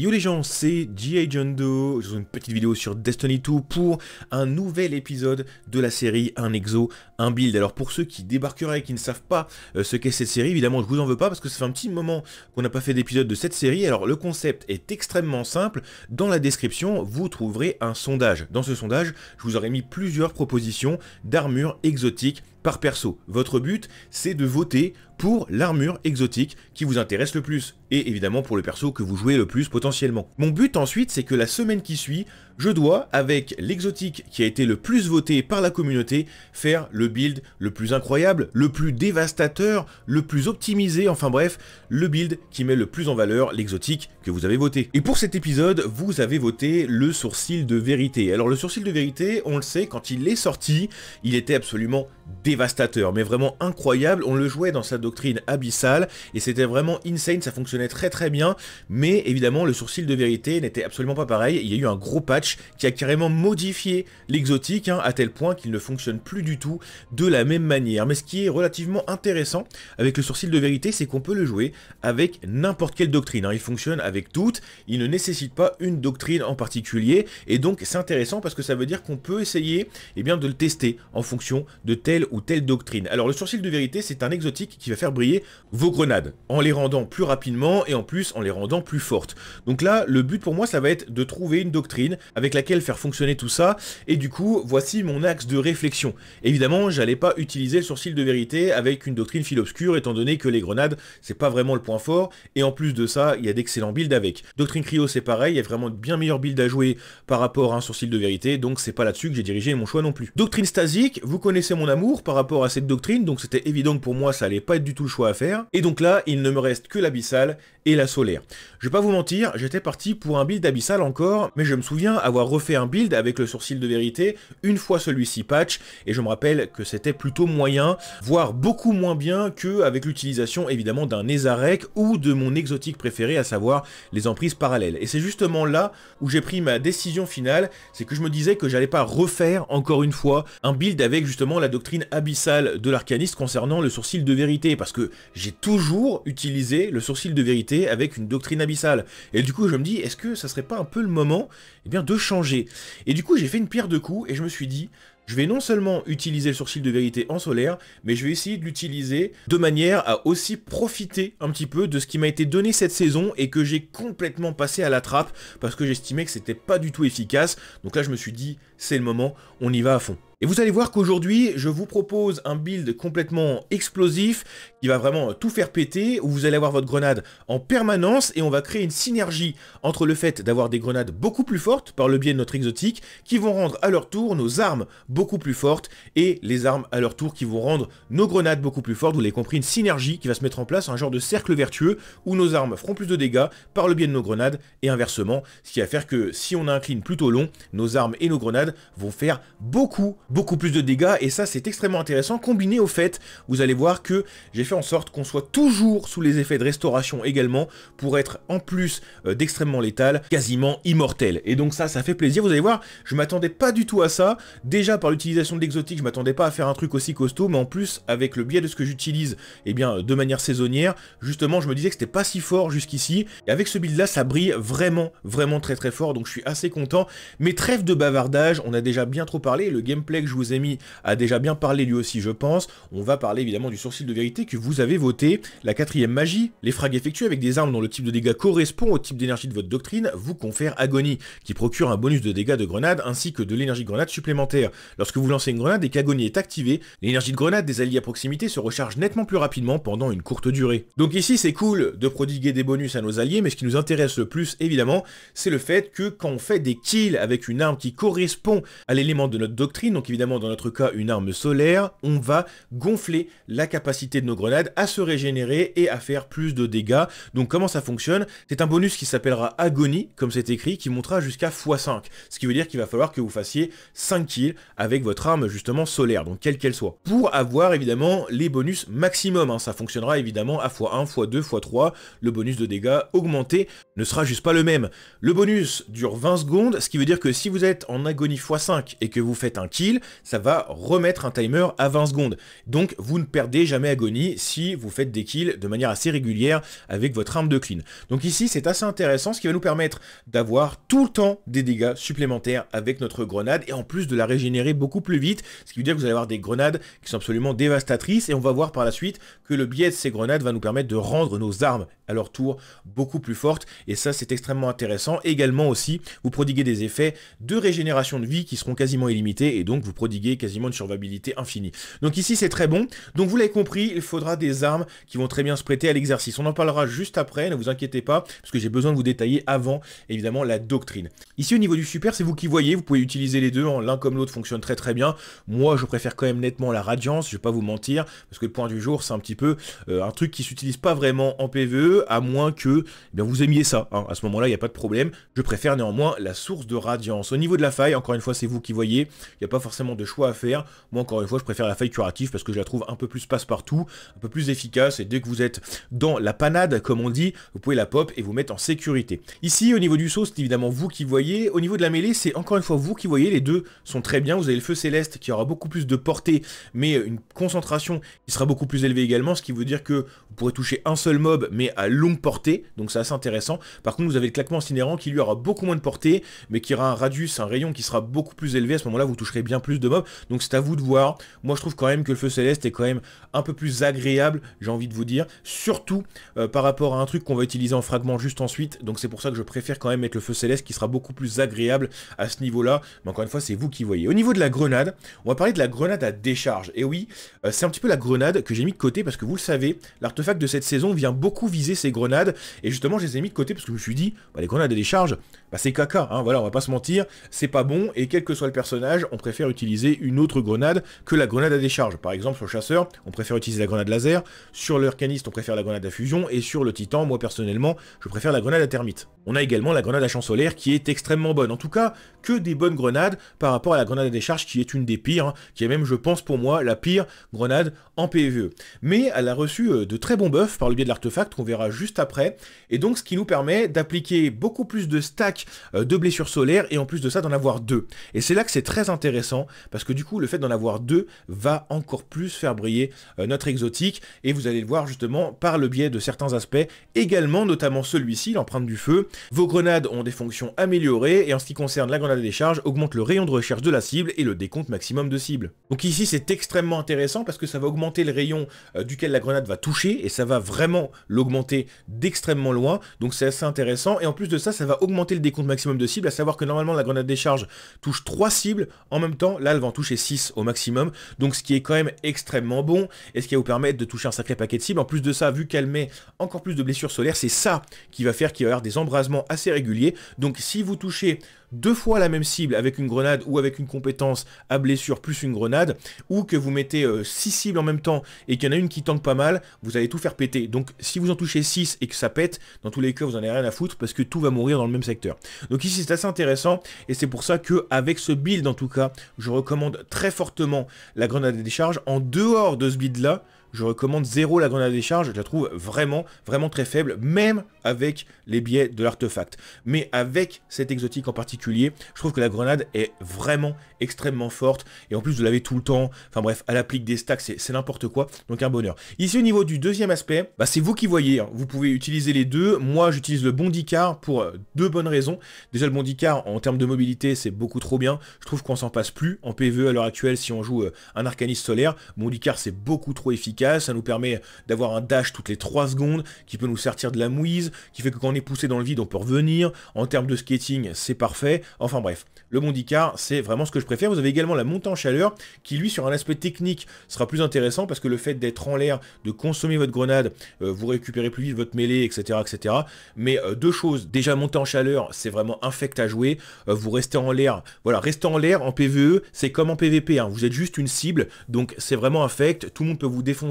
Yo les gens, c'est G.A. John je vous fais une petite vidéo sur Destiny 2 pour un nouvel épisode de la série Un Exo, un Build. Alors pour ceux qui débarqueraient et qui ne savent pas euh, ce qu'est cette série, évidemment je vous en veux pas parce que ça fait un petit moment qu'on n'a pas fait d'épisode de cette série. Alors le concept est extrêmement simple, dans la description vous trouverez un sondage. Dans ce sondage, je vous aurais mis plusieurs propositions d'armures exotiques par perso. Votre but, c'est de voter pour l'armure exotique qui vous intéresse le plus, et évidemment pour le perso que vous jouez le plus potentiellement. Mon but ensuite, c'est que la semaine qui suit, je dois, avec l'exotique qui a été le plus voté par la communauté, faire le build le plus incroyable, le plus dévastateur, le plus optimisé, enfin bref, le build qui met le plus en valeur l'exotique que vous avez voté. Et pour cet épisode, vous avez voté le sourcil de vérité. Alors le sourcil de vérité, on le sait, quand il est sorti, il était absolument dévastateur, mais vraiment incroyable, on le jouait dans sa doctrine abyssale, et c'était vraiment insane, ça fonctionnait très très bien, mais évidemment le sourcil de vérité n'était absolument pas pareil, il y a eu un gros patch qui a carrément modifié l'exotique, hein, à tel point qu'il ne fonctionne plus du tout de la même manière. Mais ce qui est relativement intéressant avec le sourcil de vérité, c'est qu'on peut le jouer avec n'importe quelle doctrine. Hein. Il fonctionne avec toutes, il ne nécessite pas une doctrine en particulier, et donc c'est intéressant parce que ça veut dire qu'on peut essayer eh bien, de le tester en fonction de telle ou telle doctrine. Alors le sourcil de vérité, c'est un exotique qui va faire briller vos grenades, en les rendant plus rapidement et en plus en les rendant plus fortes. Donc là, le but pour moi, ça va être de trouver une doctrine avec laquelle faire fonctionner tout ça, et du coup, voici mon axe de réflexion. Évidemment, j'allais pas utiliser le sourcil de vérité avec une doctrine fil obscure, étant donné que les grenades, c'est pas vraiment le point fort, et en plus de ça, il y a d'excellents builds avec. Doctrine Cryo, c'est pareil, il y a vraiment de bien meilleurs builds à jouer par rapport à un sourcil de vérité, donc c'est pas là-dessus que j'ai dirigé mon choix non plus. Doctrine Stasique, vous connaissez mon amour par rapport à cette doctrine, donc c'était évident que pour moi, ça allait pas être du tout le choix à faire, et donc là, il ne me reste que l'abyssal et la solaire. Je vais pas vous mentir, j'étais parti pour un build abyssal encore, mais je me souviens avoir refait un build avec le sourcil de vérité une fois celui-ci patch, et je me rappelle que c'était plutôt moyen, voire beaucoup moins bien que avec l'utilisation évidemment d'un Nezarek ou de mon exotique préféré, à savoir les emprises parallèles. Et c'est justement là où j'ai pris ma décision finale, c'est que je me disais que j'allais pas refaire encore une fois un build avec justement la doctrine abyssale de l'arcaniste concernant le sourcil de vérité, parce que j'ai toujours utilisé le sourcil de vérité avec une doctrine abyssale. Et du coup je me dis, est-ce que ça serait pas un peu le moment, et eh bien, de changer. Et du coup, j'ai fait une pierre de coups et je me suis dit, je vais non seulement utiliser le sourcil de vérité en solaire, mais je vais essayer de l'utiliser de manière à aussi profiter un petit peu de ce qui m'a été donné cette saison et que j'ai complètement passé à la trappe parce que j'estimais que c'était pas du tout efficace. Donc là, je me suis dit, c'est le moment, on y va à fond. Et vous allez voir qu'aujourd'hui, je vous propose un build complètement explosif qui va vraiment euh, tout faire péter, où vous allez avoir votre grenade en permanence et on va créer une synergie entre le fait d'avoir des grenades beaucoup plus fortes par le biais de notre exotique qui vont rendre à leur tour nos armes beaucoup plus fortes et les armes à leur tour qui vont rendre nos grenades beaucoup plus fortes. Vous l'avez compris, une synergie qui va se mettre en place, un genre de cercle vertueux où nos armes feront plus de dégâts par le biais de nos grenades et inversement, ce qui va faire que si on a plutôt long, nos armes et nos grenades vont faire beaucoup beaucoup plus de dégâts et ça c'est extrêmement intéressant combiné au fait vous allez voir que j'ai fait en sorte qu'on soit toujours sous les effets de restauration également pour être en plus euh, d'extrêmement létal quasiment immortel et donc ça ça fait plaisir vous allez voir je m'attendais pas du tout à ça déjà par l'utilisation de l'exotique je m'attendais pas à faire un truc aussi costaud mais en plus avec le biais de ce que j'utilise et eh bien de manière saisonnière justement je me disais que c'était pas si fort jusqu'ici et avec ce build là ça brille vraiment vraiment très très fort donc je suis assez content mais trêve de bavardage on a déjà bien trop parlé le gameplay que je vous ai mis a déjà bien parlé lui aussi, je pense. On va parler évidemment du sourcil de vérité que vous avez voté. La quatrième magie, les frags effectués avec des armes dont le type de dégâts correspond au type d'énergie de votre doctrine, vous confère agonie, qui procure un bonus de dégâts de grenade ainsi que de l'énergie grenade supplémentaire. Lorsque vous lancez une grenade et qu'agonie est activée, l'énergie de grenade des alliés à proximité se recharge nettement plus rapidement pendant une courte durée. Donc ici, c'est cool de prodiguer des bonus à nos alliés, mais ce qui nous intéresse le plus, évidemment, c'est le fait que quand on fait des kills avec une arme qui correspond à l'élément de notre doctrine, donc évidemment dans notre cas une arme solaire, on va gonfler la capacité de nos grenades à se régénérer et à faire plus de dégâts. Donc comment ça fonctionne C'est un bonus qui s'appellera Agonie, comme c'est écrit, qui montera jusqu'à x5. Ce qui veut dire qu'il va falloir que vous fassiez 5 kills avec votre arme justement solaire, donc quelle qu'elle soit. Pour avoir évidemment les bonus maximum, hein. ça fonctionnera évidemment à x1, x2, x3, le bonus de dégâts augmenté ne sera juste pas le même. Le bonus dure 20 secondes, ce qui veut dire que si vous êtes en agonie x5 et que vous faites un kill, ça va remettre un timer à 20 secondes. Donc vous ne perdez jamais agonie si vous faites des kills de manière assez régulière avec votre arme de clean. Donc ici c'est assez intéressant, ce qui va nous permettre d'avoir tout le temps des dégâts supplémentaires avec notre grenade et en plus de la régénérer beaucoup plus vite, ce qui veut dire que vous allez avoir des grenades qui sont absolument dévastatrices et on va voir par la suite que le biais de ces grenades va nous permettre de rendre nos armes à leur tour beaucoup plus fortes et ça c'est extrêmement intéressant. Également aussi vous prodiguez des effets de régénération de vie qui seront quasiment illimités et donc vous prodiguer quasiment une survivabilité infinie. Donc ici c'est très bon. Donc vous l'avez compris, il faudra des armes qui vont très bien se prêter à l'exercice. On en parlera juste après, ne vous inquiétez pas, parce que j'ai besoin de vous détailler avant évidemment la doctrine. Ici au niveau du super, c'est vous qui voyez, vous pouvez utiliser les deux, en hein. l'un comme l'autre fonctionne très très bien. Moi je préfère quand même nettement la radiance, je vais pas vous mentir, parce que le point du jour c'est un petit peu euh, un truc qui s'utilise pas vraiment en PvE, à moins que eh bien, vous aimiez ça. Hein. À ce moment-là, il n'y a pas de problème. Je préfère néanmoins la source de radiance. Au niveau de la faille, encore une fois, c'est vous qui voyez, il n'y a pas forcément de choix à faire. Moi, encore une fois, je préfère la faille curative parce que je la trouve un peu plus passe-partout, un peu plus efficace. Et dès que vous êtes dans la panade, comme on dit, vous pouvez la pop et vous mettre en sécurité. Ici, au niveau du saut, c'est évidemment vous qui voyez. Au niveau de la mêlée, c'est encore une fois vous qui voyez. Les deux sont très bien. Vous avez le feu céleste qui aura beaucoup plus de portée, mais une concentration qui sera beaucoup plus élevée également, ce qui veut dire que vous pourrez toucher un seul mob, mais à longue portée. Donc, c'est assez intéressant. Par contre, vous avez le claquement incinérant qui lui aura beaucoup moins de portée, mais qui aura un radius, un rayon qui sera beaucoup plus élevé. À ce moment-là, vous toucherez bien plus de mobs. Donc c'est à vous de voir. Moi je trouve quand même que le feu céleste est quand même un peu plus agréable, j'ai envie de vous dire. Surtout euh, par rapport à un truc qu'on va utiliser en fragment juste ensuite. Donc c'est pour ça que je préfère quand même mettre le feu céleste qui sera beaucoup plus agréable à ce niveau-là. Mais encore une fois, c'est vous qui voyez. Au niveau de la grenade, on va parler de la grenade à décharge. Et oui, euh, c'est un petit peu la grenade que j'ai mis de côté parce que vous le savez, l'artefact de cette saison vient beaucoup viser ces grenades. Et justement, je les ai mis de côté parce que je me suis dit, bah, les grenades à décharge, bah c'est caca, hein, voilà, on va pas se mentir, c'est pas bon, et quel que soit le personnage, on préfère utiliser une autre grenade que la grenade à décharge. Par exemple, sur le chasseur, on préfère utiliser la grenade laser, sur l'urcaniste, on préfère la grenade à fusion, et sur le titan, moi personnellement, je préfère la grenade à thermite. On a également la grenade à champ solaire qui est extrêmement bonne, en tout cas, que des bonnes grenades par rapport à la grenade à décharge qui est une des pires, hein, qui est même, je pense pour moi, la pire grenade en PvE. Mais elle a reçu euh, de très bons buffs par le biais de l'artefact qu'on verra juste après, et donc ce qui nous permet d'appliquer beaucoup plus de stacks euh, de blessures solaires, et en plus de ça, d'en avoir deux. Et c'est là que c'est très intéressant, parce que du coup, le fait d'en avoir deux va encore plus faire briller euh, notre exotique, et vous allez le voir justement par le biais de certains aspects, également notamment celui-ci, l'empreinte du feu. Vos grenades ont des fonctions améliorées, et en ce qui concerne la grenade à décharge, augmente le rayon de recherche de la cible et le décompte maximum de cible. Donc ici, c'est extrêmement intéressant, parce que ça va augmenter le rayon euh, duquel la grenade va toucher, et ça va vraiment l'augmenter d'extrêmement loin, donc c'est assez intéressant, et en plus de ça, ça va augmenter le décompte compte maximum de cibles, à savoir que normalement la grenade des charges touche 3 cibles, en même temps là elle va en toucher 6 au maximum, donc ce qui est quand même extrêmement bon, et ce qui va vous permettre de toucher un sacré paquet de cibles. En plus de ça, vu qu'elle met encore plus de blessures solaires, c'est ça qui va faire qu'il va y avoir des embrasements assez réguliers, donc si vous touchez deux fois la même cible avec une grenade ou avec une compétence à blessure plus une grenade, ou que vous mettez euh, six cibles en même temps et qu'il y en a une qui tank pas mal, vous allez tout faire péter. Donc si vous en touchez 6 et que ça pète, dans tous les cas vous en avez rien à foutre parce que tout va mourir dans le même secteur. Donc ici c'est assez intéressant et c'est pour ça que avec ce build en tout cas, je recommande très fortement la grenade des décharge. En dehors de ce build là, je recommande zéro la grenade des charges, je la trouve vraiment, vraiment très faible, même avec les biais de l'artefact. Mais avec cet exotique en particulier, je trouve que la grenade est vraiment extrêmement forte, et en plus vous l'avez tout le temps, enfin bref, elle applique des stacks, c'est n'importe quoi, donc un bonheur. Ici au niveau du deuxième aspect, bah, c'est vous qui voyez, hein. vous pouvez utiliser les deux, moi j'utilise le Bondicar pour euh, deux bonnes raisons. Déjà le Bondicar en termes de mobilité c'est beaucoup trop bien, je trouve qu'on s'en passe plus en PvE à l'heure actuelle si on joue euh, un arcaniste solaire, Bondicar c'est beaucoup trop efficace, ça nous permet d'avoir un dash toutes les 3 secondes, qui peut nous sortir de la mouise, qui fait que quand on est poussé dans le vide, on peut revenir, en termes de skating, c'est parfait, enfin bref, le car c'est vraiment ce que je préfère, vous avez également la montée en chaleur, qui lui, sur un aspect technique, sera plus intéressant, parce que le fait d'être en l'air, de consommer votre grenade, euh, vous récupérez plus vite votre mêlée, etc., etc., mais euh, deux choses, déjà montée en chaleur, c'est vraiment infect à jouer, euh, vous restez en l'air, voilà, rester en l'air, en PvE, c'est comme en PvP, hein. vous êtes juste une cible, donc c'est vraiment infect, tout le monde peut vous défoncer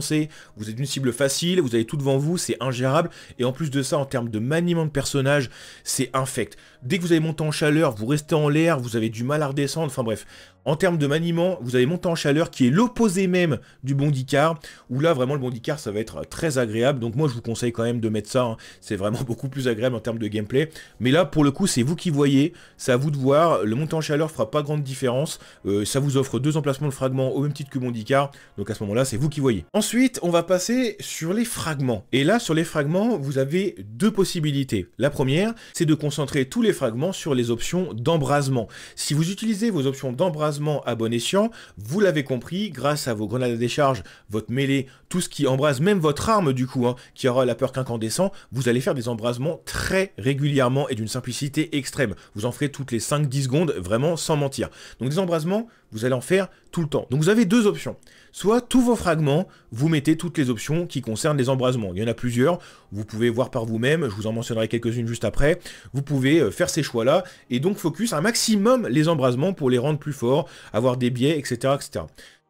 vous êtes une cible facile, vous avez tout devant vous, c'est ingérable, et en plus de ça, en termes de maniement de personnage, c'est infect. Dès que vous avez monté en chaleur, vous restez en l'air, vous avez du mal à redescendre, enfin bref. En termes de maniement, vous avez montant en chaleur qui est l'opposé même du Bondi où là vraiment le Bondi ça va être euh, très agréable. Donc moi je vous conseille quand même de mettre ça, hein. c'est vraiment beaucoup plus agréable en termes de gameplay. Mais là pour le coup c'est vous qui voyez, c'est à vous de voir, le montant en chaleur fera pas grande différence, euh, ça vous offre deux emplacements de fragments au même titre que Bondicar donc à ce moment-là c'est vous qui voyez. Ensuite on va passer sur les fragments. Et là sur les fragments vous avez deux possibilités. La première c'est de concentrer tous les fragments sur les options d'embrasement. Si vous utilisez vos options d'embrasement à bon escient. Vous l'avez compris, grâce à vos grenades à décharge, votre mêlée, tout ce qui embrase, même votre arme du coup, hein, qui aura la peur qu'incandescent, vous allez faire des embrasements très régulièrement et d'une simplicité extrême. Vous en ferez toutes les 5-10 secondes, vraiment sans mentir. Donc des embrasements, vous allez en faire tout le temps. Donc vous avez deux options. Soit tous vos fragments, vous mettez toutes les options qui concernent les embrasements. Il y en a plusieurs, vous pouvez voir par vous-même, je vous en mentionnerai quelques-unes juste après. Vous pouvez euh, faire ces choix-là et donc focus un maximum les embrasements pour les rendre plus forts avoir des biais, etc.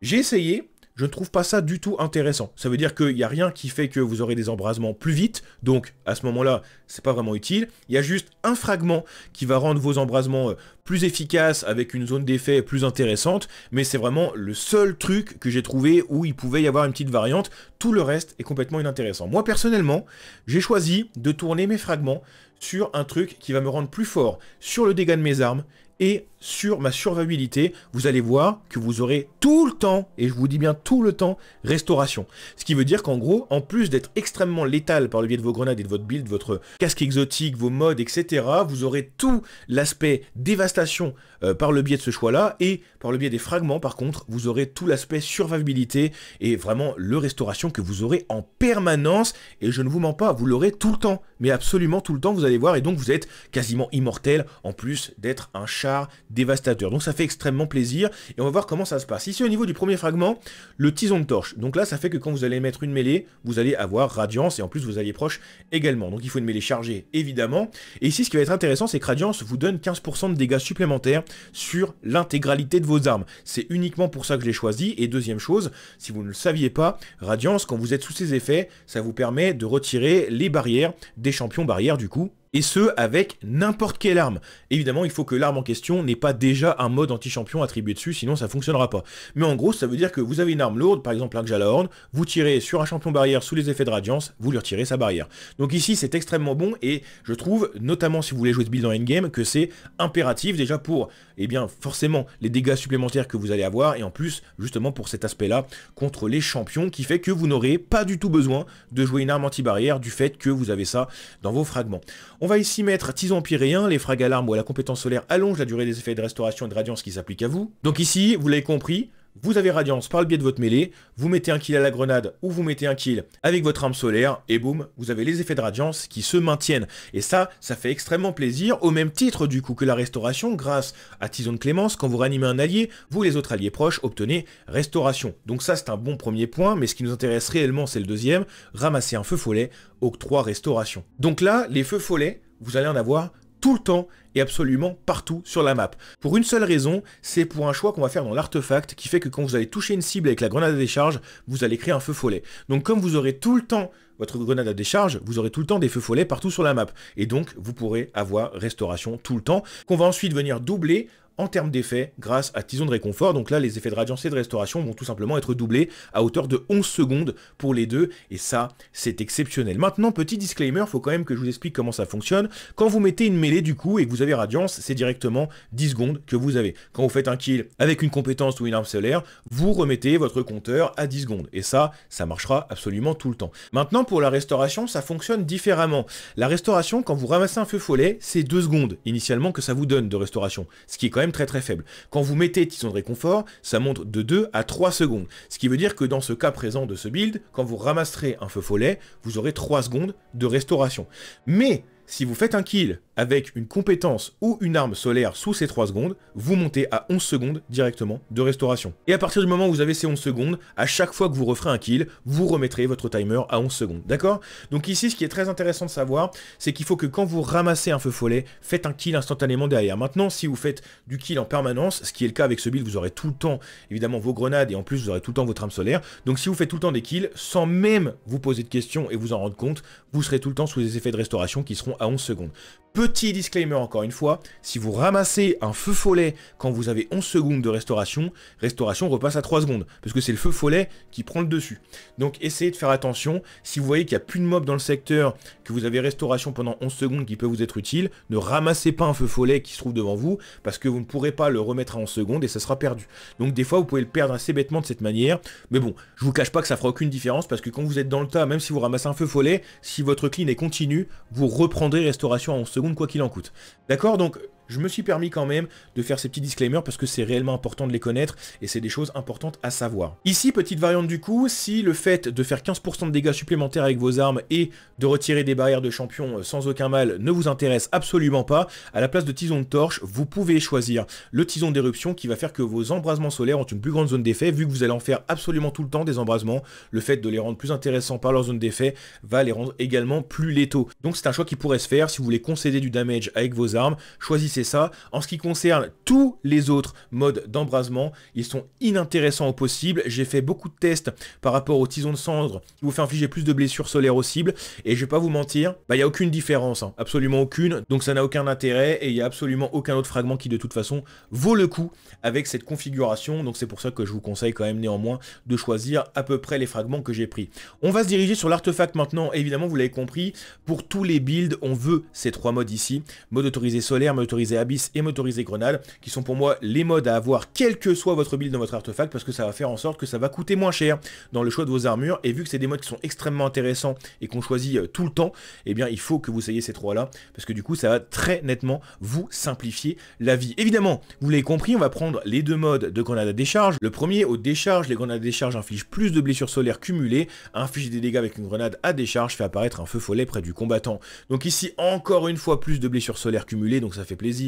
J'ai essayé, je ne trouve pas ça du tout intéressant. Ça veut dire qu'il n'y a rien qui fait que vous aurez des embrasements plus vite, donc à ce moment-là, c'est pas vraiment utile. Il y a juste un fragment qui va rendre vos embrasements euh, plus efficaces, avec une zone d'effet plus intéressante, mais c'est vraiment le seul truc que j'ai trouvé où il pouvait y avoir une petite variante. Tout le reste est complètement inintéressant. Moi, personnellement, j'ai choisi de tourner mes fragments sur un truc qui va me rendre plus fort sur le dégât de mes armes et sur ma survivabilité, vous allez voir que vous aurez tout le temps, et je vous dis bien tout le temps, restauration. Ce qui veut dire qu'en gros, en plus d'être extrêmement létal par le biais de vos grenades et de votre build, votre casque exotique, vos modes, etc., vous aurez tout l'aspect dévastation euh, par le biais de ce choix-là, et par le biais des fragments, par contre, vous aurez tout l'aspect survivabilité, et vraiment le restauration que vous aurez en permanence, et je ne vous mens pas, vous l'aurez tout le temps, mais absolument tout le temps, vous allez voir, et donc vous êtes quasiment immortel, en plus d'être un char dévastateur. Donc ça fait extrêmement plaisir, et on va voir comment ça se passe. Ici, au niveau du premier fragment, le tison de torche. Donc là, ça fait que quand vous allez mettre une mêlée, vous allez avoir Radiance, et en plus, vous allez proche également. Donc il faut une mêlée chargée, évidemment. Et ici, ce qui va être intéressant, c'est que Radiance vous donne 15% de dégâts supplémentaires sur l'intégralité de vos armes. C'est uniquement pour ça que je l'ai choisi. Et deuxième chose, si vous ne le saviez pas, Radiance, quand vous êtes sous ses effets, ça vous permet de retirer les barrières des champions barrières, du coup, et ce avec n'importe quelle arme. Évidemment, il faut que l'arme en question n'ait pas déjà un mode anti-champion attribué dessus, sinon ça fonctionnera pas. Mais en gros, ça veut dire que vous avez une arme lourde, par exemple un Jalahorn, vous tirez sur un champion barrière sous les effets de radiance, vous lui retirez sa barrière. Donc ici, c'est extrêmement bon, et je trouve, notamment si vous voulez jouer ce build en endgame, que c'est impératif déjà pour, eh bien, forcément, les dégâts supplémentaires que vous allez avoir, et en plus, justement pour cet aspect-là, contre les champions, qui fait que vous n'aurez pas du tout besoin de jouer une arme anti-barrière du fait que vous avez ça dans vos fragments. On va ici mettre tison empyréen, les frags à ou la compétence solaire allonge la durée des effets de restauration et de radiance qui s'appliquent à vous. Donc ici, vous l'avez compris, vous avez Radiance par le biais de votre mêlée, vous mettez un kill à la grenade ou vous mettez un kill avec votre arme solaire, et boum, vous avez les effets de Radiance qui se maintiennent. Et ça, ça fait extrêmement plaisir, au même titre du coup que la restauration, grâce à Tison de Clémence, quand vous réanimez un allié, vous les autres alliés proches obtenez restauration. Donc ça, c'est un bon premier point, mais ce qui nous intéresse réellement, c'est le deuxième, ramasser un feu follet, octroie restauration. Donc là, les feux follets, vous allez en avoir tout le temps et absolument partout sur la map. Pour une seule raison, c'est pour un choix qu'on va faire dans l'artefact qui fait que quand vous allez toucher une cible avec la grenade à décharge, vous allez créer un feu follet. Donc comme vous aurez tout le temps votre grenade à décharge, vous aurez tout le temps des feux follets partout sur la map. Et donc vous pourrez avoir restauration tout le temps, qu'on va ensuite venir doubler en termes d'effet grâce à Tison de Réconfort. Donc là, les effets de radiance et de restauration vont tout simplement être doublés à hauteur de 11 secondes pour les deux, et ça, c'est exceptionnel. Maintenant, petit disclaimer, faut quand même que je vous explique comment ça fonctionne. Quand vous mettez une mêlée du coup et que vous avez radiance, c'est directement 10 secondes que vous avez. Quand vous faites un kill avec une compétence ou une arme solaire, vous remettez votre compteur à 10 secondes, et ça, ça marchera absolument tout le temps. Maintenant, pour la restauration, ça fonctionne différemment. La restauration, quand vous ramassez un feu follet, c'est 2 secondes initialement que ça vous donne de restauration, ce qui est quand même très très faible. Quand vous mettez Tison de réconfort, ça monte de 2 à 3 secondes. Ce qui veut dire que dans ce cas présent de ce build, quand vous ramasserez un feu follet, vous aurez 3 secondes de restauration. Mais si vous faites un kill avec une compétence ou une arme solaire sous ces 3 secondes, vous montez à 11 secondes directement de restauration. Et à partir du moment où vous avez ces 11 secondes, à chaque fois que vous referez un kill, vous remettrez votre timer à 11 secondes, d'accord Donc ici, ce qui est très intéressant de savoir, c'est qu'il faut que quand vous ramassez un feu follet, faites un kill instantanément derrière. Maintenant, si vous faites du kill en permanence, ce qui est le cas avec ce build, vous aurez tout le temps, évidemment, vos grenades et en plus, vous aurez tout le temps votre arme solaire. Donc si vous faites tout le temps des kills, sans même vous poser de questions et vous en rendre compte, vous serez tout le temps sous des effets de restauration qui seront à 11 secondes. Petit disclaimer encore une fois, si vous ramassez un feu follet quand vous avez 11 secondes de restauration, restauration repasse à 3 secondes, parce que c'est le feu follet qui prend le dessus. Donc essayez de faire attention, si vous voyez qu'il n'y a plus de mob dans le secteur, que vous avez restauration pendant 11 secondes qui peut vous être utile, ne ramassez pas un feu follet qui se trouve devant vous, parce que vous ne pourrez pas le remettre à 11 secondes et ça sera perdu. Donc des fois vous pouvez le perdre assez bêtement de cette manière, mais bon, je vous cache pas que ça fera aucune différence, parce que quand vous êtes dans le tas, même si vous ramassez un feu follet, si votre clean est continu, vous reprendrez restauration à 11 secondes quoi qu'il en coûte. D'accord Donc je me suis permis quand même de faire ces petits disclaimers parce que c'est réellement important de les connaître et c'est des choses importantes à savoir. Ici, petite variante du coup, si le fait de faire 15% de dégâts supplémentaires avec vos armes et de retirer des barrières de champion euh, sans aucun mal ne vous intéresse absolument pas, à la place de tison de torche, vous pouvez choisir le tison d'éruption qui va faire que vos embrasements solaires ont une plus grande zone d'effet vu que vous allez en faire absolument tout le temps des embrasements. Le fait de les rendre plus intéressants par leur zone d'effet va les rendre également plus létaux. Donc c'est un choix qui pourrait se faire si vous voulez concéder du damage avec vos armes, choisissez ça. En ce qui concerne tous les autres modes d'embrasement, ils sont inintéressants au possible. J'ai fait beaucoup de tests par rapport au tison de cendre qui vous fait infliger plus de blessures solaires aux cibles. Et je vais pas vous mentir, bah il n'y a aucune différence, hein. absolument aucune. Donc ça n'a aucun intérêt et il n'y a absolument aucun autre fragment qui de toute façon vaut le coup avec cette configuration. Donc c'est pour ça que je vous conseille quand même néanmoins de choisir à peu près les fragments que j'ai pris. On va se diriger sur l'artefact maintenant. Évidemment, vous l'avez compris, pour tous les builds, on veut ces trois modes ici. Mode autorisé solaire, mode autorisé abysses et motorisé Grenade, qui sont pour moi les modes à avoir quel que soit votre build dans votre artefact, parce que ça va faire en sorte que ça va coûter moins cher dans le choix de vos armures, et vu que c'est des modes qui sont extrêmement intéressants et qu'on choisit euh, tout le temps, et eh bien il faut que vous ayez ces trois-là, parce que du coup ça va très nettement vous simplifier la vie. Évidemment, vous l'avez compris, on va prendre les deux modes de grenade à décharge. Le premier, au décharge, les grenades à décharge infligent plus de blessures solaires cumulées, infligent des dégâts avec une grenade à décharge, fait apparaître un feu follet près du combattant. Donc ici, encore une fois, plus de blessures solaires cumulées, donc ça fait plaisir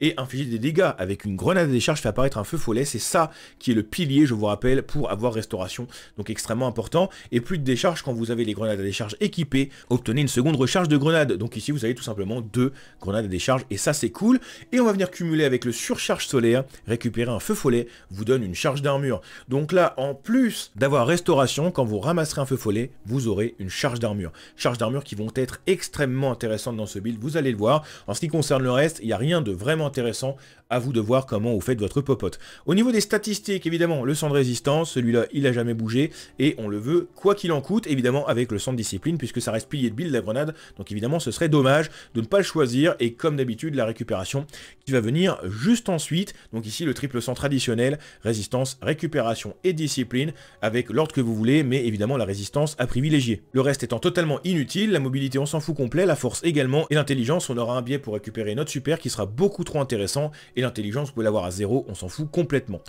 et infliger des dégâts. Avec une grenade à décharge fait apparaître un feu follet, c'est ça qui est le pilier, je vous rappelle, pour avoir restauration, donc extrêmement important. Et plus de décharge quand vous avez les grenades à décharge équipées, obtenez une seconde recharge de grenade. Donc ici vous avez tout simplement deux grenades à décharge et ça c'est cool. Et on va venir cumuler avec le surcharge solaire, récupérer un feu follet vous donne une charge d'armure. Donc là, en plus d'avoir restauration, quand vous ramasserez un feu follet, vous aurez une charge d'armure. Charge d'armure qui vont être extrêmement intéressantes dans ce build, vous allez le voir. En ce qui concerne le reste, il n'y a rien de vraiment intéressant. À vous de voir comment vous faites votre popote. Au niveau des statistiques, évidemment, le sang de résistance, celui-là, il a jamais bougé et on le veut quoi qu'il en coûte, évidemment avec le sang de discipline puisque ça reste pilier de build la grenade. Donc évidemment, ce serait dommage de ne pas le choisir et comme d'habitude, la récupération qui va venir juste ensuite. Donc ici, le triple sang traditionnel, résistance, récupération et discipline avec l'ordre que vous voulez, mais évidemment la résistance à privilégier. Le reste étant totalement inutile, la mobilité on s'en fout complet, la force également et l'intelligence, on aura un biais pour récupérer notre super qui sera beaucoup trop intéressant, et l'intelligence, vous pouvez l'avoir à zéro on s'en fout complètement.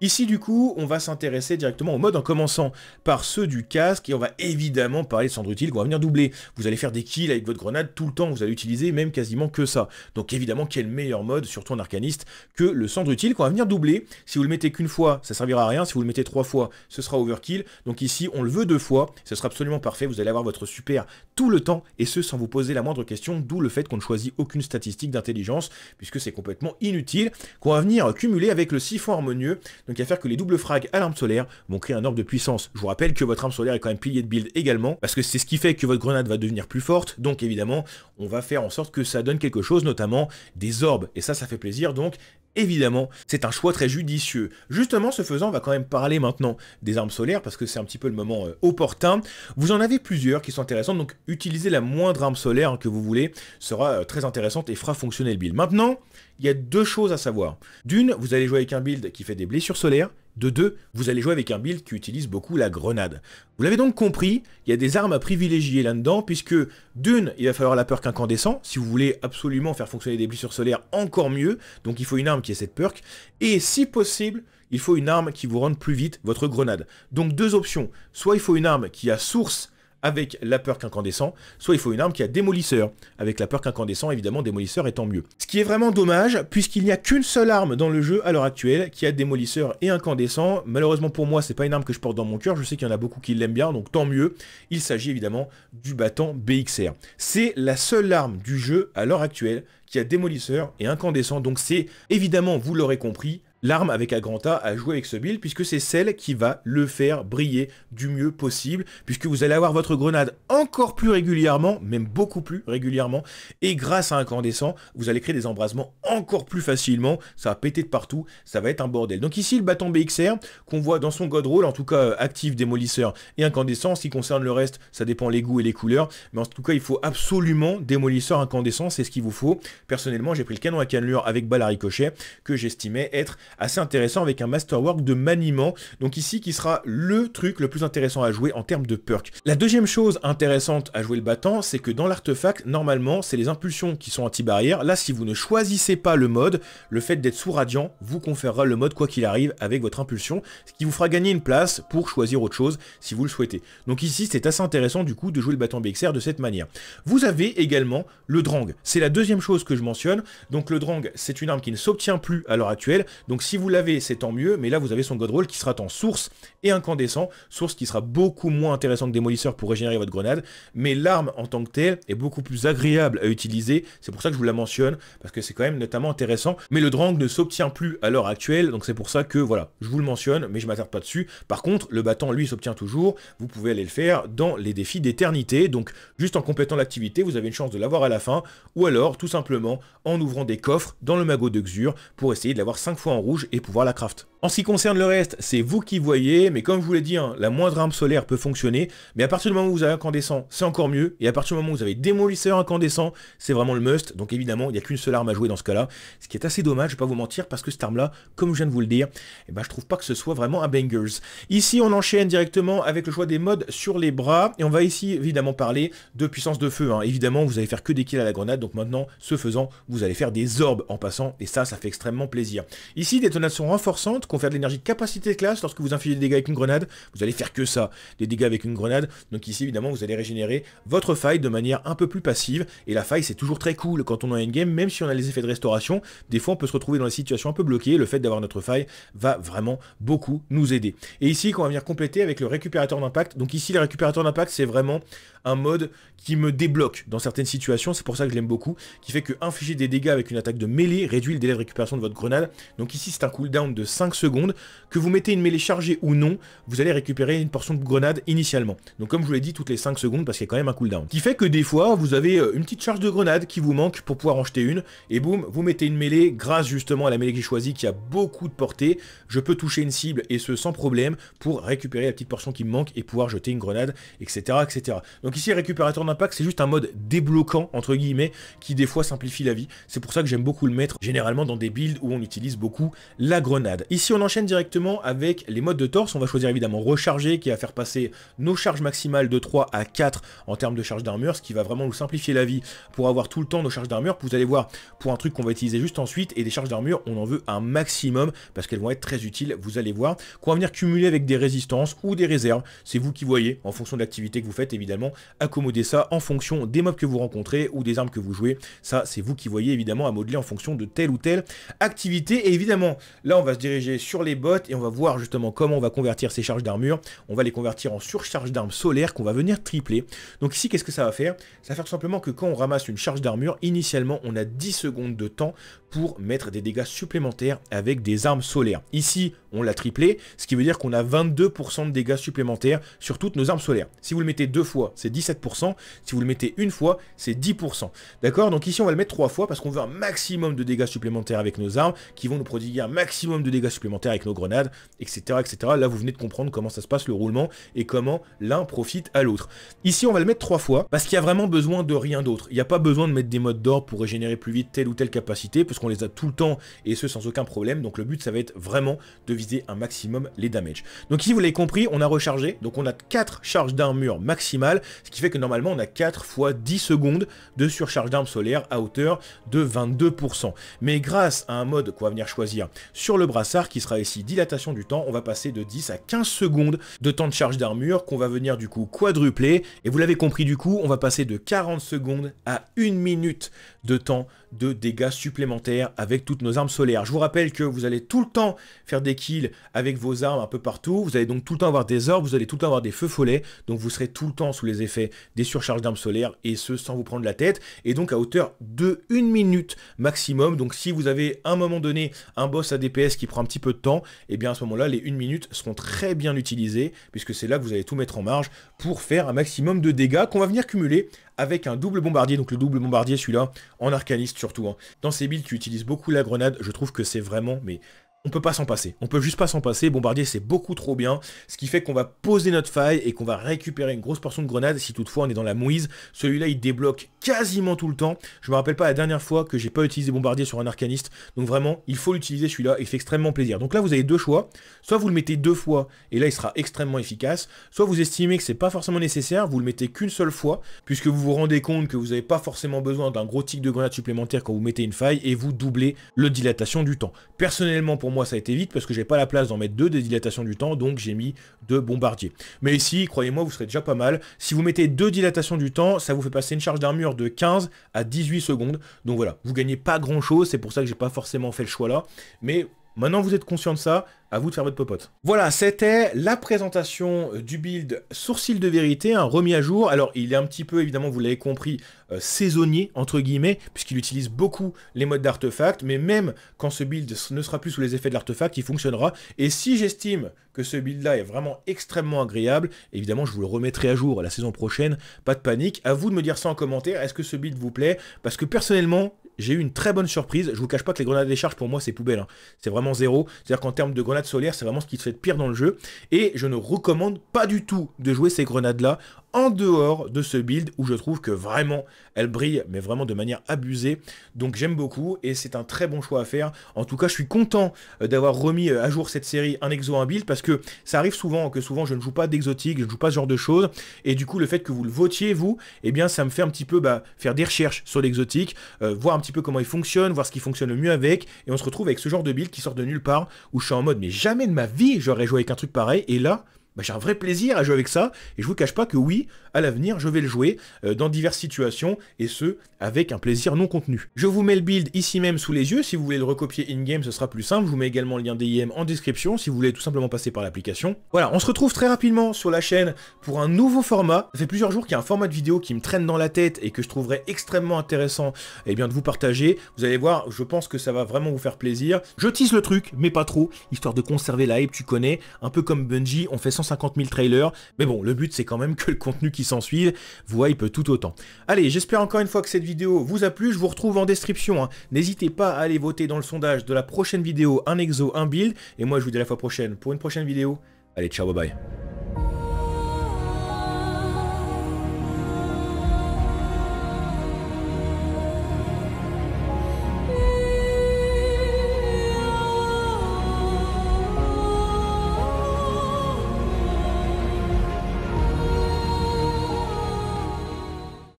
Ici, du coup, on va s'intéresser directement au mode en commençant par ceux du casque, et on va évidemment parler de cendre utile qu'on va venir doubler. Vous allez faire des kills avec votre grenade tout le temps, vous allez utiliser même quasiment que ça. Donc évidemment, quel meilleur mode, surtout en arcaniste, que le cendre utile qu'on va venir doubler. Si vous le mettez qu'une fois, ça servira à rien, si vous le mettez trois fois, ce sera overkill. Donc ici, on le veut deux fois, ce sera absolument parfait, vous allez avoir votre super tout le temps, et ce sans vous poser la moindre question, d'où le fait qu'on ne choisit aucune statistique d'intelligence, puisque c'est complètement inutile, qu'on va venir cumuler avec le siphon harmonieux, donc à faire que les doubles frags à l'arme solaire vont créer un orbe de puissance. Je vous rappelle que votre arme solaire est quand même pilier de build également, parce que c'est ce qui fait que votre grenade va devenir plus forte, donc évidemment, on va faire en sorte que ça donne quelque chose, notamment des orbes, et ça, ça fait plaisir, donc Évidemment, c'est un choix très judicieux. Justement, ce faisant, on va quand même parler maintenant des armes solaires, parce que c'est un petit peu le moment euh, opportun. Vous en avez plusieurs qui sont intéressantes, donc utiliser la moindre arme solaire que vous voulez sera euh, très intéressante et fera fonctionner le build. Maintenant, il y a deux choses à savoir. D'une, vous allez jouer avec un build qui fait des blessures solaires. De deux, vous allez jouer avec un build qui utilise beaucoup la grenade. Vous l'avez donc compris, il y a des armes à privilégier là-dedans, puisque d'une, il va falloir la peur incandescent. si vous voulez absolument faire fonctionner des blessures solaires encore mieux, donc il faut une arme qui ait cette perk, et si possible, il faut une arme qui vous rende plus vite votre grenade. Donc deux options, soit il faut une arme qui a source avec la peur incandescent, soit il faut une arme qui a démolisseur. Avec la peur incandescent évidemment, démolisseur tant mieux. Ce qui est vraiment dommage, puisqu'il n'y a qu'une seule arme dans le jeu à l'heure actuelle qui a démolisseur et incandescent. Malheureusement pour moi, c'est pas une arme que je porte dans mon cœur, je sais qu'il y en a beaucoup qui l'aiment bien, donc tant mieux. Il s'agit évidemment du bâton BXR. C'est la seule arme du jeu à l'heure actuelle qui a démolisseur et incandescent, donc c'est évidemment, vous l'aurez compris, L'arme avec grand A à jouer avec ce build puisque c'est celle qui va le faire briller du mieux possible puisque vous allez avoir votre grenade encore plus régulièrement, même beaucoup plus régulièrement et grâce à incandescent, vous allez créer des embrasements encore plus facilement, ça va péter de partout, ça va être un bordel. Donc ici le bâton BXR qu'on voit dans son God rôle en tout cas euh, actif, démolisseur et incandescent, ce qui concerne le reste, ça dépend les goûts et les couleurs, mais en tout cas il faut absolument démolisseur incandescent, c'est ce qu'il vous faut. Personnellement j'ai pris le canon à cannelure avec balle à ricochet que j'estimais être assez intéressant avec un masterwork de maniement. Donc ici, qui sera le truc le plus intéressant à jouer en termes de perk. La deuxième chose intéressante à jouer le battant, c'est que dans l'artefact, normalement, c'est les impulsions qui sont anti-barrière. Là, si vous ne choisissez pas le mode, le fait d'être sous radiant vous conférera le mode quoi qu'il arrive avec votre impulsion, ce qui vous fera gagner une place pour choisir autre chose si vous le souhaitez. Donc ici, c'est assez intéressant du coup de jouer le battant BXR de cette manière. Vous avez également le Drang. C'est la deuxième chose que je mentionne. Donc le Drang, c'est une arme qui ne s'obtient plus à l'heure actuelle, donc si vous l'avez, c'est tant mieux, mais là vous avez son God Roll qui sera en source et incandescent, source qui sera beaucoup moins intéressant que démolisseur pour régénérer votre grenade, mais l'arme en tant que telle est beaucoup plus agréable à utiliser, c'est pour ça que je vous la mentionne, parce que c'est quand même notamment intéressant, mais le drang ne s'obtient plus à l'heure actuelle, donc c'est pour ça que voilà, je vous le mentionne, mais je m'attarde pas dessus. Par contre, le bâton, lui s'obtient toujours, vous pouvez aller le faire dans les défis d'éternité, donc juste en complétant l'activité, vous avez une chance de l'avoir à la fin, ou alors tout simplement en ouvrant des coffres dans le magot de Xur pour essayer de l'avoir 5 fois en route rouge et pouvoir la craft. En ce qui concerne le reste, c'est vous qui voyez, mais comme je vous l'ai dit, hein, la moindre arme solaire peut fonctionner, mais à partir du moment où vous avez incandescent, c'est encore mieux, et à partir du moment où vous avez démolisseur incandescent, c'est vraiment le must, donc évidemment, il n'y a qu'une seule arme à jouer dans ce cas-là, ce qui est assez dommage, je vais pas vous mentir, parce que cette arme-là, comme je viens de vous le dire, eh ben, je trouve pas que ce soit vraiment un bangers. Ici, on enchaîne directement avec le choix des modes sur les bras, et on va ici évidemment parler de puissance de feu, hein. évidemment, vous allez faire que des kills à la grenade, donc maintenant, ce faisant, vous allez faire des orbes en passant, et ça, ça fait extrêmement plaisir. Ici, détonation renforçante, faire de l'énergie capacité de classe. Lorsque vous infligez des dégâts avec une grenade, vous allez faire que ça, des dégâts avec une grenade. Donc ici, évidemment, vous allez régénérer votre faille de manière un peu plus passive. Et la faille, c'est toujours très cool quand on a une game, même si on a les effets de restauration. Des fois, on peut se retrouver dans la situation un peu bloquée Le fait d'avoir notre faille va vraiment beaucoup nous aider. Et ici, qu'on va venir compléter avec le récupérateur d'impact. Donc ici, le récupérateur d'impact, c'est vraiment un mode qui me débloque dans certaines situations, c'est pour ça que je l'aime beaucoup, qui fait que infliger des dégâts avec une attaque de mêlée réduit le délai de récupération de votre grenade. Donc ici c'est un cooldown de 5 secondes, que vous mettez une mêlée chargée ou non, vous allez récupérer une portion de grenade initialement. Donc comme je vous l'ai dit, toutes les 5 secondes parce qu'il y a quand même un cooldown. Qui fait que des fois vous avez euh, une petite charge de grenade qui vous manque pour pouvoir en jeter une, et boum, vous mettez une mêlée grâce justement à la mêlée que j'ai choisie qui a beaucoup de portée, je peux toucher une cible et ce sans problème pour récupérer la petite portion qui me manque et pouvoir jeter une grenade, etc. etc. Donc ici, récupérateur d'impact, c'est juste un mode débloquant, entre guillemets, qui des fois simplifie la vie. C'est pour ça que j'aime beaucoup le mettre généralement dans des builds où on utilise beaucoup la grenade. Ici, on enchaîne directement avec les modes de torse. On va choisir évidemment recharger, qui va faire passer nos charges maximales de 3 à 4 en termes de charges d'armure, ce qui va vraiment nous simplifier la vie pour avoir tout le temps nos charges d'armure. Vous allez voir, pour un truc qu'on va utiliser juste ensuite, et des charges d'armure, on en veut un maximum, parce qu'elles vont être très utiles, vous allez voir, qu'on va venir cumuler avec des résistances ou des réserves. C'est vous qui voyez, en fonction de l'activité que vous faites, évidemment, accommoder ça en fonction des mobs que vous rencontrez ou des armes que vous jouez. Ça, c'est vous qui voyez évidemment à modeler en fonction de telle ou telle activité. Et évidemment, là, on va se diriger sur les bottes et on va voir justement comment on va convertir ces charges d'armure. On va les convertir en surcharge d'armes solaires qu'on va venir tripler. Donc ici, qu'est-ce que ça va faire Ça va faire simplement que quand on ramasse une charge d'armure, initialement, on a 10 secondes de temps pour mettre des dégâts supplémentaires avec des armes solaires. Ici, on l'a triplé, ce qui veut dire qu'on a 22% de dégâts supplémentaires sur toutes nos armes solaires. Si vous le mettez deux fois, c'est 17%. Si vous le mettez une fois, c'est 10%. D'accord Donc ici, on va le mettre trois fois parce qu'on veut un maximum de dégâts supplémentaires avec nos armes qui vont nous prodiguer un maximum de dégâts supplémentaires avec nos grenades, etc. etc. Là, vous venez de comprendre comment ça se passe, le roulement, et comment l'un profite à l'autre. Ici, on va le mettre trois fois parce qu'il y a vraiment besoin de rien d'autre. Il n'y a pas besoin de mettre des modes d'or pour régénérer plus vite telle ou telle capacité qu'on les a tout le temps et ce sans aucun problème. Donc le but ça va être vraiment de viser un maximum les damages. Donc si vous l'avez compris, on a rechargé, donc on a 4 charges d'armure maximale, ce qui fait que normalement on a 4 fois 10 secondes de surcharge d'armes solaires à hauteur de 22%. Mais grâce à un mode qu'on va venir choisir sur le brassard qui sera ici dilatation du temps, on va passer de 10 à 15 secondes de temps de charge d'armure qu'on va venir du coup quadrupler et vous l'avez compris du coup, on va passer de 40 secondes à 1 minute de temps de dégâts supplémentaires avec toutes nos armes solaires. Je vous rappelle que vous allez tout le temps faire des kills avec vos armes un peu partout, vous allez donc tout le temps avoir des orbes, vous allez tout le temps avoir des feux follets, donc vous serez tout le temps sous les effets des surcharges d'armes solaires, et ce sans vous prendre la tête, et donc à hauteur de 1 minute maximum, donc si vous avez à un moment donné un boss à DPS qui prend un petit peu de temps, et eh bien à ce moment-là, les 1 minute seront très bien utilisées, puisque c'est là que vous allez tout mettre en marge pour faire un maximum de dégâts qu'on va venir cumuler avec un double bombardier, donc le double bombardier celui-là, en arcaniste surtout. Hein. Dans ces builds, tu utilises beaucoup la grenade, je trouve que c'est vraiment mais on peut pas s'en passer. On peut juste pas s'en passer. Bombardier, c'est beaucoup trop bien. Ce qui fait qu'on va poser notre faille et qu'on va récupérer une grosse portion de grenade. si toutefois on est dans la mouise. Celui-là, il débloque quasiment tout le temps. Je me rappelle pas la dernière fois que j'ai pas utilisé Bombardier sur un arcaniste. Donc vraiment, il faut l'utiliser celui-là. Il fait extrêmement plaisir. Donc là, vous avez deux choix. Soit vous le mettez deux fois et là, il sera extrêmement efficace. Soit vous estimez que c'est pas forcément nécessaire. Vous le mettez qu'une seule fois puisque vous vous rendez compte que vous n'avez pas forcément besoin d'un gros tic de grenade supplémentaire quand vous mettez une faille et vous doublez le dilatation du temps. Personnellement, pour moi, moi ça a été vite parce que j'ai pas la place d'en mettre deux des dilatations du temps, donc j'ai mis deux bombardiers. Mais ici, croyez-moi, vous serez déjà pas mal. Si vous mettez deux dilatations du temps, ça vous fait passer une charge d'armure de 15 à 18 secondes. Donc voilà, vous gagnez pas grand chose, c'est pour ça que j'ai pas forcément fait le choix là. Mais Maintenant vous êtes conscient de ça, à vous de faire votre popote. Voilà, c'était la présentation euh, du build Sourcil de Vérité, un remis à jour. Alors il est un petit peu, évidemment, vous l'avez compris, euh, saisonnier, entre guillemets, puisqu'il utilise beaucoup les modes d'artefact, mais même quand ce build ne sera plus sous les effets de l'artefact, il fonctionnera. Et si j'estime que ce build-là est vraiment extrêmement agréable, évidemment je vous le remettrai à jour la saison prochaine, pas de panique. À vous de me dire ça en commentaire, est-ce que ce build vous plaît Parce que personnellement, j'ai eu une très bonne surprise. Je vous cache pas que les grenades à décharge, pour moi, c'est poubelle. Hein. C'est vraiment zéro. C'est-à-dire qu'en termes de grenades solaires, c'est vraiment ce qui se fait de pire dans le jeu. Et je ne recommande pas du tout de jouer ces grenades-là en dehors de ce build où je trouve que vraiment elle brille, mais vraiment de manière abusée. Donc j'aime beaucoup et c'est un très bon choix à faire. En tout cas, je suis content euh, d'avoir remis euh, à jour cette série un exo, un build parce que ça arrive souvent que souvent je ne joue pas d'exotique, je ne joue pas ce genre de choses. Et du coup, le fait que vous le votiez, vous, eh bien ça me fait un petit peu bah, faire des recherches sur l'exotique, euh, voir un petit peu comment il fonctionne, voir ce qui fonctionne le mieux avec. Et on se retrouve avec ce genre de build qui sort de nulle part où je suis en mode mais jamais de ma vie j'aurais joué avec un truc pareil. Et là, bah, j'ai un vrai plaisir à jouer avec ça, et je vous cache pas que oui, à l'avenir, je vais le jouer euh, dans diverses situations, et ce, avec un plaisir non contenu. Je vous mets le build ici même sous les yeux, si vous voulez le recopier in-game, ce sera plus simple, je vous mets également le lien DIM en description, si vous voulez tout simplement passer par l'application. Voilà, on se retrouve très rapidement sur la chaîne pour un nouveau format, ça fait plusieurs jours qu'il y a un format de vidéo qui me traîne dans la tête, et que je trouverais extrêmement intéressant eh bien, de vous partager, vous allez voir, je pense que ça va vraiment vous faire plaisir. Je tease le truc, mais pas trop, histoire de conserver la hype, tu connais, un peu comme Bungie, on fait sans 50 000 trailers, mais bon, le but c'est quand même que le contenu qui s'en suive vous hype tout autant. Allez, j'espère encore une fois que cette vidéo vous a plu, je vous retrouve en description, hein. n'hésitez pas à aller voter dans le sondage de la prochaine vidéo, un exo, un build, et moi je vous dis à la fois prochaine pour une prochaine vidéo, allez ciao bye bye.